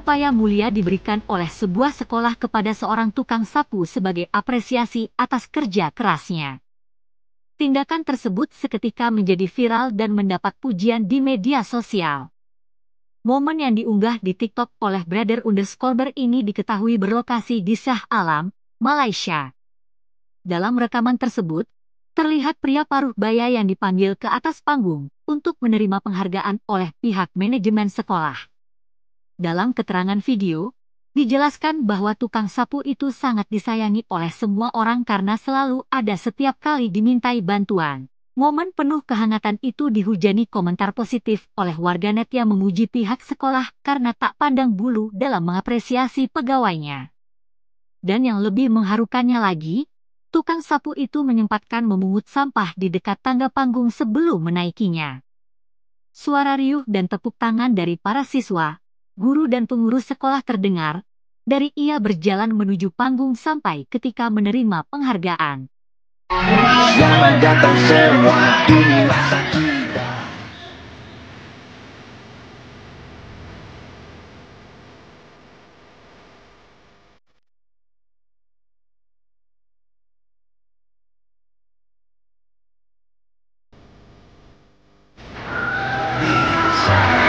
upaya mulia diberikan oleh sebuah sekolah kepada seorang tukang sapu sebagai apresiasi atas kerja kerasnya. Tindakan tersebut seketika menjadi viral dan mendapat pujian di media sosial. Momen yang diunggah di TikTok oleh Brother Underscorber ini diketahui berlokasi di Shah Alam, Malaysia. Dalam rekaman tersebut, terlihat pria paruh baya yang dipanggil ke atas panggung untuk menerima penghargaan oleh pihak manajemen sekolah. Dalam keterangan video, dijelaskan bahwa tukang sapu itu sangat disayangi oleh semua orang karena selalu ada setiap kali dimintai bantuan. Momen penuh kehangatan itu dihujani komentar positif oleh warganet yang memuji pihak sekolah karena tak pandang bulu dalam mengapresiasi pegawainya. Dan yang lebih mengharukannya lagi, tukang sapu itu menyempatkan memungut sampah di dekat tangga panggung sebelum menaikinya. Suara riuh dan tepuk tangan dari para siswa guru dan pengurus sekolah terdengar, dari ia berjalan menuju panggung sampai ketika menerima penghargaan. Yeah.